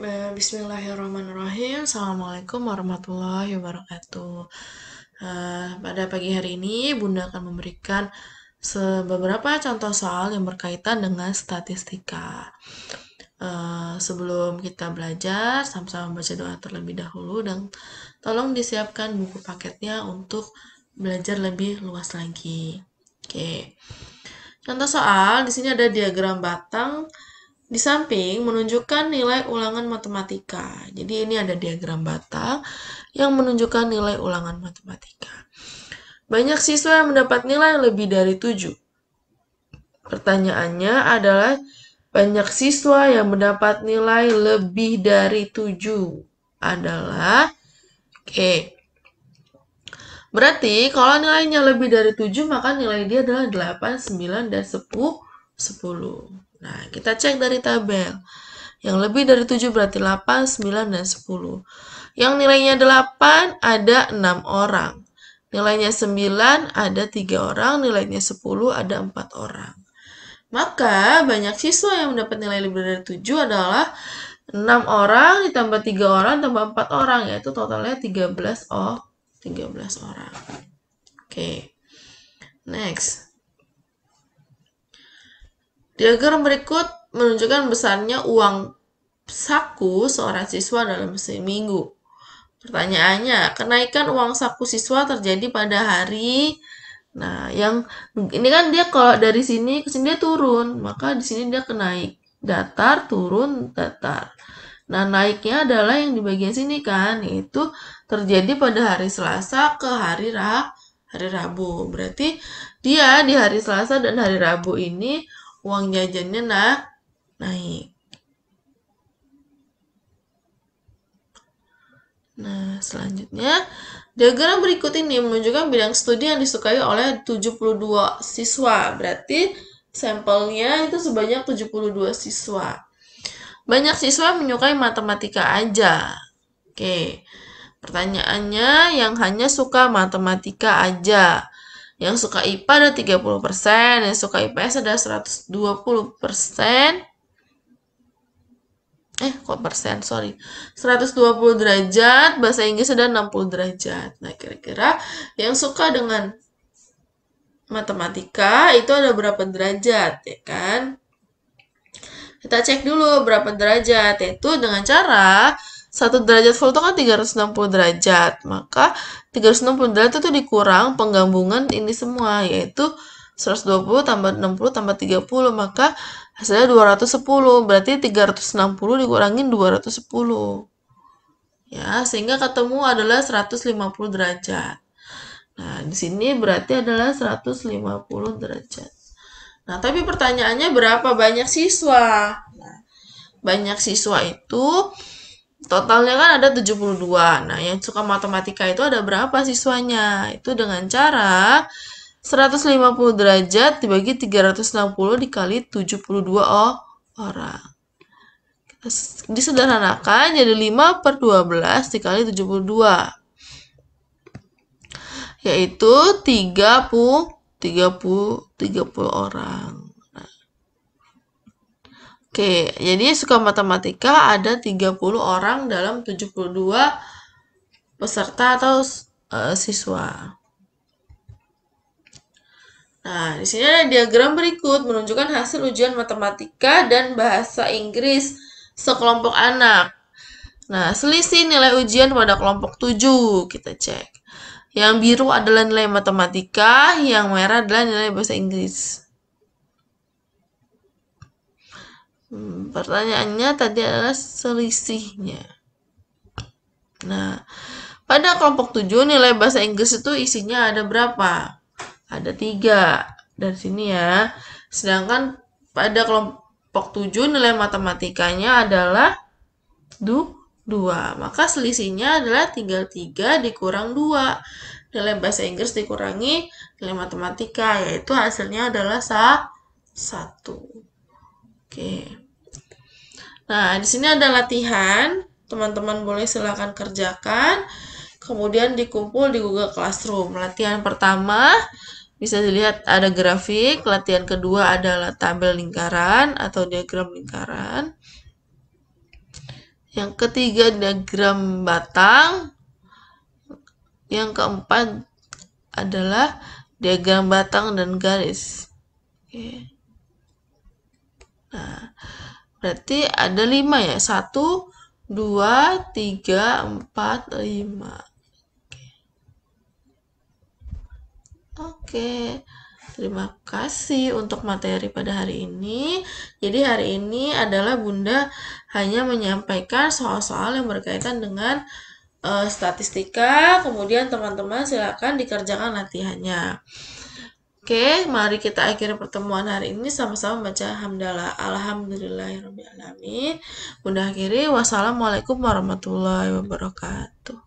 Nah, bismillahirrahmanirrahim. Assalamualaikum warahmatullahi wabarakatuh. Eh, pada pagi hari ini, Bunda akan memberikan beberapa contoh soal yang berkaitan dengan statistika. Eh, sebelum kita belajar, sama-sama baca doa terlebih dahulu, dan tolong disiapkan buku paketnya untuk belajar lebih luas lagi. Oke, contoh soal di sini ada diagram batang di samping menunjukkan nilai ulangan matematika. Jadi ini ada diagram bata yang menunjukkan nilai ulangan matematika. Banyak siswa yang mendapat nilai lebih dari 7. Pertanyaannya adalah banyak siswa yang mendapat nilai lebih dari 7 adalah Oke. Okay. Berarti kalau nilainya lebih dari 7 maka nilai dia adalah 8, 9 dan 10, 10. Nah, kita cek dari tabel. Yang lebih dari 7 berarti 8, 9, dan 10. Yang nilainya 8 ada 6 orang. Nilainya 9 ada 3 orang, nilainya 10 ada 4 orang. Maka banyak siswa yang mendapat nilai lebih dari 7 adalah 6 orang ditambah 3 orang tambah 4 orang yaitu totalnya 13 oh 13 orang. Oke. Okay. Next. Diagram berikut menunjukkan besarnya uang saku seorang siswa dalam seminggu. Pertanyaannya, kenaikan uang saku siswa terjadi pada hari Nah, yang ini kan dia kalau dari sini ke sini dia turun, maka di sini dia kenaik. Datar, turun, datar. Nah, naiknya adalah yang di bagian sini kan, itu terjadi pada hari Selasa ke hari Rah hari Rabu. Berarti dia di hari Selasa dan hari Rabu ini uang jajannya nah naik. Nah, selanjutnya diagram berikut ini menunjukkan bidang studi yang disukai oleh 72 siswa. Berarti sampelnya itu sebanyak 72 siswa. Banyak siswa menyukai matematika aja. Oke. Pertanyaannya yang hanya suka matematika aja. Yang suka IPA ada 30%, yang suka IPS ada 120%. Eh, kok persen, sorry. 120 derajat, bahasa Inggris ada 60 derajat. Nah, kira-kira yang suka dengan matematika itu ada berapa derajat, ya kan? Kita cek dulu berapa derajat, yaitu dengan cara 1 derajat volt itu kan 360 derajat. Maka 360 derajat itu dikurang penggabungan ini semua yaitu 120 tambah 60 tambah 30 maka hasilnya 210 berarti 360 dikurangin 210 ya sehingga ketemu adalah 150 derajat nah di sini berarti adalah 150 derajat nah tapi pertanyaannya berapa banyak siswa nah, banyak siswa itu totalnya kan ada 72. Nah, yang suka matematika itu ada berapa siswanya? Itu dengan cara 150 derajat dibagi 360 dikali 72 oh, orang. Disederhanakan jadi 5 per 12 dikali 72. Yaitu 30, 30, 30 orang. Oke, jadi suka matematika ada 30 orang dalam 72 peserta atau uh, siswa. Nah, di sini ada diagram berikut menunjukkan hasil ujian matematika dan bahasa Inggris sekelompok anak. Nah, selisih nilai ujian pada kelompok 7, kita cek. Yang biru adalah nilai matematika, yang merah adalah nilai bahasa Inggris. Hmm, pertanyaannya tadi adalah selisihnya. Nah, pada kelompok 7 nilai bahasa Inggris itu isinya ada berapa? Ada tiga dari sini ya. Sedangkan pada kelompok 7 nilai matematikanya adalah du 2. Maka selisihnya adalah tinggal 3 dikurang 2. Nilai bahasa Inggris dikurangi nilai matematika yaitu hasilnya adalah 1. Oke. Nah, di sini ada latihan. Teman-teman boleh silakan kerjakan. Kemudian dikumpul di Google Classroom. Latihan pertama bisa dilihat ada grafik. Latihan kedua adalah tabel lingkaran atau diagram lingkaran. Yang ketiga diagram batang. Yang keempat adalah diagram batang dan garis. Oke. Nah, berarti ada 5 ya. 1, 2, 3, 4, 5. Oke, terima kasih untuk materi pada hari ini. Jadi hari ini adalah Bunda hanya menyampaikan soal-soal yang berkaitan dengan uh, statistika. Kemudian teman-teman silakan dikerjakan latihannya. Oke, mari kita akhiri pertemuan hari ini sama-sama baca hamdalah. Alhamdulillahirobbilalamin. Bunda akhiri. Wassalamualaikum warahmatullahi wabarakatuh.